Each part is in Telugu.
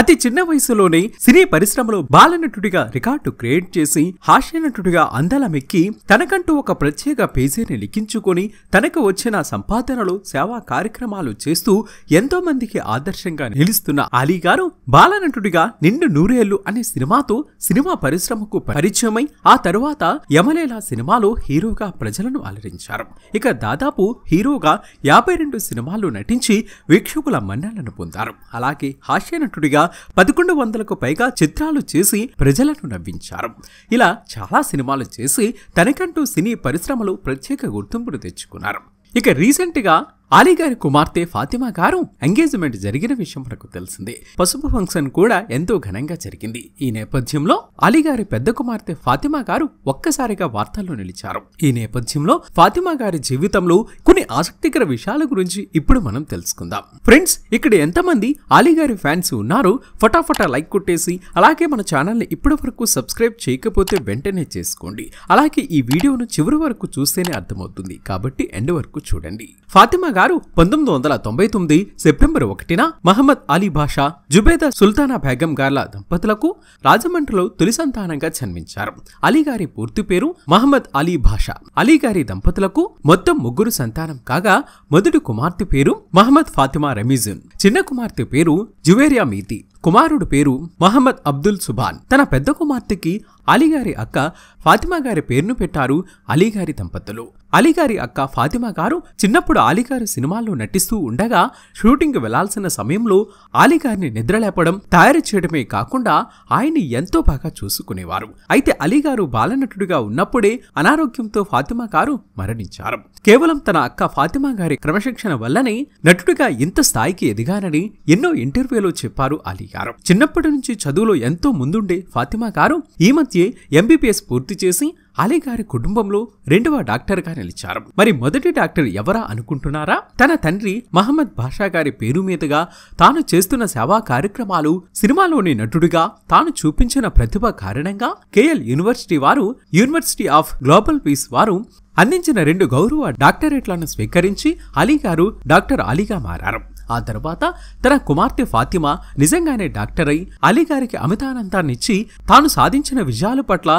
అతి చిన్న వయసులోనే సినీ పరిశ్రమలో బాలనటుడిగా రికార్డు క్రియేట్ చేసి హాస్యనటుడిగా అందలమెక్కి తనకంటూ ఒక ప్రత్యేక పేజీని లిఖించుకొని తనకు వచ్చిన సంపాదనలు సేవా కార్యక్రమాలు చేస్తూ ఎంతో మందికి ఆదర్శంగా నిలుస్తున్న అలీ గారు బాలనటుడిగా నిండు నూరేళ్లు అనే సినిమాతో సినిమా పరిశ్రమకు పరిచయమై ఆ తరువాత యమలేల సినిమాలో హీరోగా ప్రజలను అలరించారు ఇక దాదాపు హీరోగా యాభై రెండు సినిమాలు నటించి వీక్షకుల మన్నలను పొందారు అలాగే హాస్యనటుడిగా పైగా పదకొండు వందలకు పైగా చిత్రాలు చేసి ప్రజలను నవ్వించారు ఇలా చాలా సినిమాలు చేసి తనకంటూ సినీ పరిశ్రమలు ప్రత్యేక గుర్తింపును తెచ్చుకున్నారు ఇక రీసెంట్గా అలీగారి కుమార్తె ఫాతిమా గారు ఎంగేజ్మెంట్ జరిగిన విషయం మనకు తెలిసిందే పసుపు ఫంక్షన్ కూడా ఎంతో ఘనంగా జరిగింది ఈ నేపథ్యంలో అలీగారి పెద్ద కుమార్తె ఫాతిమా గారు ఒక్కసారిగా వార్తల్లో నిలిచారు ఈ నేపథ్యంలో ఫాతిమా గారి జీవితంలో కొన్ని ఆసక్తికర విషయాల గురించి ఇప్పుడు మనం తెలుసుకుందాం ఫ్రెండ్స్ ఇక్కడ ఎంతమంది అలీ ఫ్యాన్స్ ఉన్నారో ఫటాఫటా లైక్ కొట్టేసి అలాగే మన ఛానల్ని ఇప్పటి వరకు సబ్స్క్రైబ్ చేయకపోతే వెంటనే చేసుకోండి అలాగే ఈ వీడియోను చివరి వరకు చూస్తేనే అర్థమవుతుంది కాబట్టి ఎండ్ వరకు చూడండి ఫాతిమా గారు పంతొమ్మిది వందల తొంభై తొమ్మిది సెప్టెంబర్ ఒకటిన మహమ్మద్ అలీ భాషా జుబేదా సుల్తానా బేగం గార్ల దంపతులకు రాజమండ్రిలో తొలి సంతానంగా జన్మించారు అలీగారి పూర్తి పేరు మహమ్మద్ అలీ బాషా అలీగారి దంపతులకు మొత్తం ముగ్గురు సంతానం కాగా మొదటి కుమార్తె పేరు మహమ్మద్ ఫాతిమా రమీజున్ చిన్న కుమార్తె పేరు జువేరియా మీతి కుమారుడు పేరు మహమ్మద్ అబ్దుల్ సుబాన్ తన పెద్ద కుమార్తెకి అలీగారి అక్క ఫాతిమా గారి పేరును పెట్టారు అలీగారి దంపతులు అలీగారి అక్క ఫాతిమా గారు చిన్నప్పుడు అలీగారి సినిమాల్లో నటిస్తూ ఉండగా షూటింగ్ వెళ్లాల్సిన సమయంలో అలీగారిని నిద్రలేపడం తయారు చేయడమే కాకుండా ఆయన్ని ఎంతో బాగా చూసుకునేవారు అయితే అలీగారు బాలనటుడిగా ఉన్నప్పుడే అనారోగ్యంతో ఫాతిమా గారు మరణించారు కేవలం తన అక్క ఫాతిమా గారి క్రమశిక్షణ వల్లనే నటుడిగా ఇంత స్థాయికి ఎదిగానని ఎన్నో ఇంటర్వ్యూలో చెప్పారు అలీగారు చిన్నప్పటి నుంచి చదువులో ఎంతో ముందుండే ఫాతిమా గారు ఈ మధ్యే ఎంబీబీఎస్ పూర్తి చేసి అలీ గారి కుటుంబంలో రెండవ డాక్టర్ గా నిలిచారు మరి మొదటి డాక్టర్ ఎవరా అనుకుంటున్నారా తన తండ్రి మహమ్మద్ బాషా గారి పేరు మీదుగా తాను చేస్తున్న సేవా కార్యక్రమాలు సినిమాలోని నటుడిగా తాను చూపించిన ప్రతిభ కారణంగా కేఎల్ యూనివర్సిటీ వారు యూనివర్సిటీ ఆఫ్ గ్లోబల్ పీస్ వారు అందించిన రెండు గౌరవ డాక్టరేట్లను స్వీకరించి అలీ గారు డాక్టర్ అలీగా మారారు ఆ తర్వాత తన కుమార్తె ఫాతిమా నిజంగానే డాక్టర్ అయి అలీగారికి అమితానంతాన్నిచ్చి తాను సాధించిన విజయాల పట్ల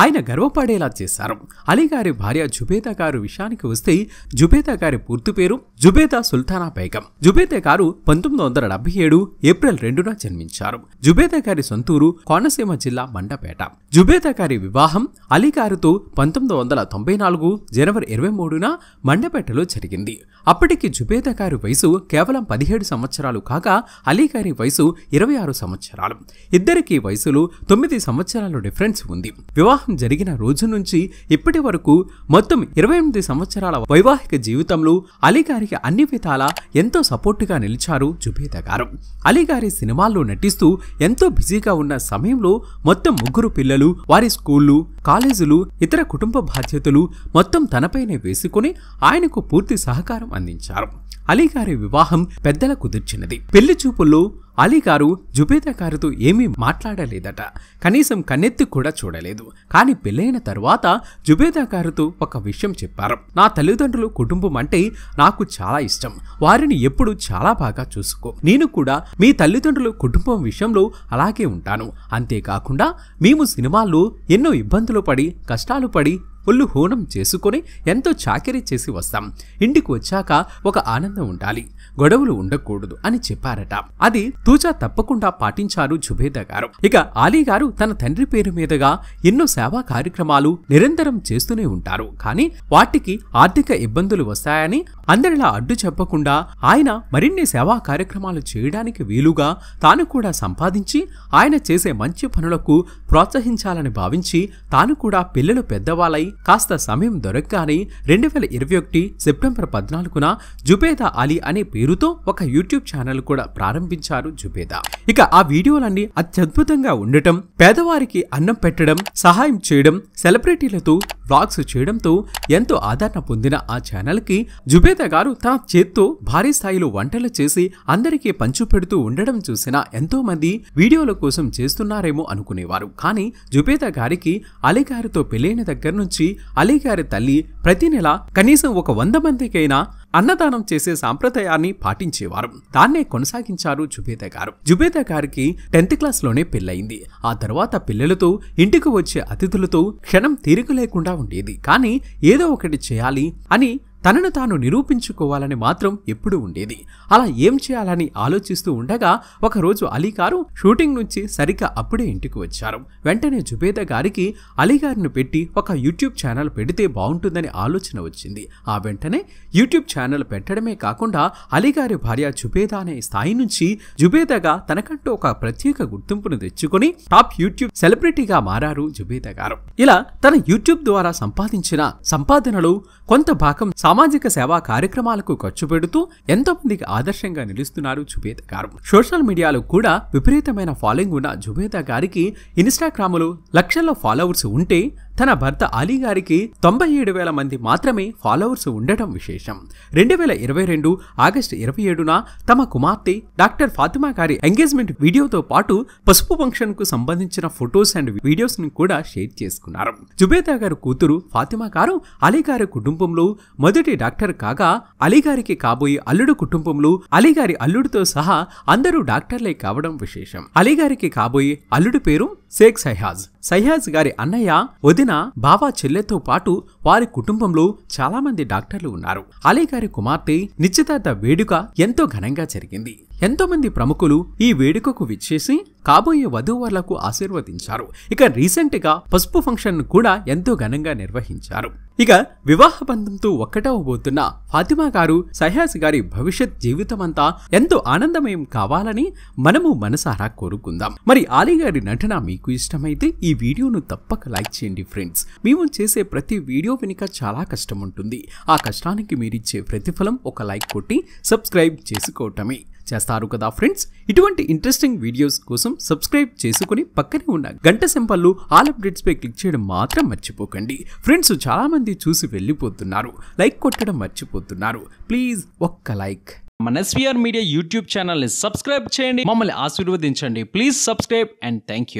ఆయన గర్వపడేలా చేశారు అలీగారి భార్య జుబేదా గారు విషయానికి వస్తే జుబేదా గారి పూర్తి పేరు జుబేదా సుల్తానా బేగం జుబేదా గారు పంతొమ్మిది వందల డెబ్బై ఏడు ఏప్రిల్ రెండున జన్మించారు జుబేదా గారి సొంతూరు కోనసీమ జిల్లా మండపేట జుబేదా గారి వివాహం అలీగారుతో పంతొమ్మిది వందల తొంభై నాలుగు జనవరి ఇరవై మూడున మండపేటలో జరిగింది అప్పటికి జుబేదా గారి వయసు కేవలం పదిహేడు సంవత్సరాలు కాగా అలీగారి వయసు ఇరవై ఆరు సంవత్సరాలు ఇద్దరికీ వయసులో తొమ్మిది సంవత్సరాలు డిఫరెన్స్ ఉంది వివాహ వివాహం జరిగిన రోజు నుంచి ఇప్పటి వరకు మొత్తం ఇరవై ఎనిమిది సంవత్సరాల వైవాహిక జీవితంలో అలీగారికి అన్ని విధాలా ఎంతో సపోర్టుగా నిలిచారు జుబేద గారు అలీగారి సినిమాల్లో నటిస్తూ ఎంతో బిజీగా ఉన్న సమయంలో మొత్తం ముగ్గురు పిల్లలు వారి స్కూళ్ళు కాలేజీలు ఇతర కుటుంబ బాధ్యతలు మొత్తం తనపైనే వేసుకుని ఆయనకు పూర్తి సహకారం అందించారు అలీగారి వివాహం పెద్దల కుదిర్చినది పెళ్లి చూపుల్లో అలీ గారు జుబేదా గారితో ఏమీ మాట్లాడలేదట కనీసం కన్నెత్తి కూడా చూడలేదు కానీ పెళ్ళైన తరువాత జుబేదా గారితో ఒక విషయం చెప్పారు నా తల్లిదండ్రులు కుటుంబం అంటే నాకు చాలా ఇష్టం వారిని ఎప్పుడు చాలా బాగా చూసుకో నేను కూడా మీ తల్లిదండ్రులు కుటుంబం విషయంలో అలాగే ఉంటాను అంతేకాకుండా మేము సినిమాల్లో ఎన్నో ఇబ్బందులు పడి కష్టాలు పడి ఫుల్లు హోనం చేసుకొని ఎంతో చాకరీ చేసి వస్తాం ఇంటికి వచ్చాక ఒక ఆనందం ఉండాలి గొడవలు ఉండకూడదు అని చెప్పారట అది తూచా తప్పకుండా పాటించారు జుబేద గారు ఇక ఆలీ గారు తన తండ్రి పేరు మీదుగా ఎన్నో సేవా కార్యక్రమాలు నిరంతరం చేస్తూనే ఉంటారు కానీ వాటికి ఆర్థిక ఇబ్బందులు వస్తాయని అందరిలా అడ్డు చెప్పకుండా ఆయన మరిన్ని సేవా కార్యక్రమాలు చేయడానికి వీలుగా తాను కూడా సంపాదించి ఆయన చేసే మంచి పనులకు ప్రోత్సహించాలని భావించి తాను కూడా పిల్లలు పెద్దవాళ్ళై కాస్త సమయం దొరకగానే రెండు వేల ఇరవై ఒకటి సెప్టెంబర్ పద్నాలుగున జుబేదా అలీ అనే పేరుతో ఒక యూట్యూబ్ ఛానల్ కూడా ప్రారంభించారు జుబేదా ఇక ఆ వీడియోలన్నీ అత్యద్భుతంగా ఉండటం పేదవారికి అన్నం పెట్టడం సహాయం చేయడం సెలబ్రిటీలతో బ్లాగ్స్ చేయడంతో ఎంతో ఆదరణ పొందిన ఆ కి జుబేదా గారు తన చేత్తో భారీ స్థాయిలో వంటలు చేసి అందరికీ పంచు పెడుతూ ఉండడం చూసిన ఎంతో మంది వీడియోల కోసం చేస్తున్నారేమో అనుకునేవారు కానీ జుబేదా గారికి అలీ గారితో పెళ్ళైన దగ్గర నుంచి నుంచి అలీ గారి తల్లి ప్రతి నెల కనీసం ఒక వంద మందికైనా అన్నదానం చేసే సాంప్రదాయాన్ని పాటించేవారు దాన్నే కొనసాగించారు జుబేద గారు జుబేద గారికి టెన్త్ క్లాస్లోనే పెళ్ళయింది ఆ తర్వాత పిల్లలతో ఇంటికి వచ్చే అతిథులతో క్షణం తీరిక లేకుండా ఉండేది కానీ ఏదో ఒకటి చేయాలి అని తనను తాను నిరూపించుకోవాలని మాత్రం ఎప్పుడూ ఉండేది అలా ఏం చేయాలని ఆలోచిస్తూ ఉండగా ఒకరోజు అలీగారు షూటింగ్ నుంచి సరిగ్గా అప్పుడే ఇంటికి వచ్చారు వెంటనే జుబేదా గారికి అలీగారిని పెట్టి ఒక యూట్యూబ్ ఛానల్ పెడితే బాగుంటుందని ఆలోచన వచ్చింది ఆ వెంటనే యూట్యూబ్ ఛానల్ పెట్టడమే కాకుండా అలీగారి భార్య జుబేదా అనే స్థాయి నుంచి జుబేదగా తనకంటూ ఒక ప్రత్యేక గుర్తింపును తెచ్చుకొని టాప్ యూట్యూబ్ సెలబ్రిటీగా మారారు జుబేదా గారు ఇలా తన యూట్యూబ్ ద్వారా సంపాదించిన సంపాదనలు కొంత భాగం సామాజిక సేవా కార్యక్రమాలకు ఖర్చు పెడుతూ ఎంతో మందికి ఆదర్శంగా నిలుస్తున్నారు జుబేద గారు సోషల్ మీడియాలో కూడా విపరీతమైన ఫాలోయింగ్ ఉన్న జుబేద గారికి ఇన్స్టాగ్రామ్లో లక్షల్లో ఫాలోవర్స్ ఉంటే తన భర్త అలీ గారికి తొంభై ఏడు వేల మంది మాత్రమే ఫాలోవర్స్ ఉండటం విశేషం రెండు వేల ఇరవై రెండు ఆగస్టు ఇరవై ఏడున తమ కుమార్తె డాక్టర్ ఫాతిమా గారి ఎంగేజ్మెంట్ వీడియోతో పాటు పసుపు ఫంక్షన్ కు సంబంధించిన ఫొటోస్ అండ్ వీడియోస్ ని కూడా షేర్ చేసుకున్నారు జుబేదా గారు కూతురు ఫాతిమా గారు అలీ గారి కుటుంబంలో మొదటి డాక్టర్ కాగా అలీ గారికి కాబోయే అల్లుడు కుటుంబంలో అలీ గారి అల్లుడితో సహా అందరూ డాక్టర్లే కావడం విశేషం అలీ గారికి కాబోయే అల్లుడు పేరు షేక్ సైహాజ్ సయ్యాజ్ గారి అన్నయ్య వదిన బావా చెల్లెతో పాటు వారి కుటుంబంలో చాలామంది డాక్టర్లు ఉన్నారు అలీగారి గారి కుమార్తె నిశ్చితార్థ వేడుక ఎంతో ఘనంగా జరిగింది ఎంతోమంది ప్రముఖులు ఈ వేడుకకు విచ్చేసి కాబోయే వధూవరులకు ఆశీర్వదించారు ఇక రీసెంట్గా పసుపు ఫంక్షన్ కూడా ఎంతో ఘనంగా నిర్వహించారు ఇక వివాహ బంధంతో పోతున్న ఫాతిమా గారు సహయాస్ గారి భవిష్యత్ జీవితమంతా ఎంతో ఆనందమయం కావాలని మనము మనసారా కోరుకుందాం మరి ఆలీ గారి నటన మీకు ఇష్టమైతే ఈ వీడియోను తప్పక లైక్ చేయండి ఫ్రెండ్స్ మేము చేసే ప్రతి వీడియో వెనుక చాలా కష్టం ఉంటుంది ఆ కష్టానికి మీరిచ్చే ప్రతిఫలం ఒక లైక్ కొట్టి సబ్స్క్రైబ్ చేసుకోవటమే చేస్తారు కదా ఫ్రెండ్స్ ఇటువంటి ఇంట్రెస్టింగ్ వీడియోస్ కోసం సబ్స్క్రైబ్ చేసుకుని పక్కనే ఉన్న గంట సింపల్లు ఆల్ పై క్లిక్ చేయడం మాత్రం మర్చిపోకండి ఫ్రెండ్స్ చాలా మంది చూసి వెళ్ళిపోతున్నారు లైక్ కొట్టడం మర్చిపోతున్నారు ప్లీజ్ ఒక్క లైక్ మన ఎస్వీఆర్ మీడియా యూట్యూబ్ ఛానల్ని సబ్స్క్రైబ్ చేయండి మమ్మల్ని ఆశీర్వదించండి please subscribe and thank you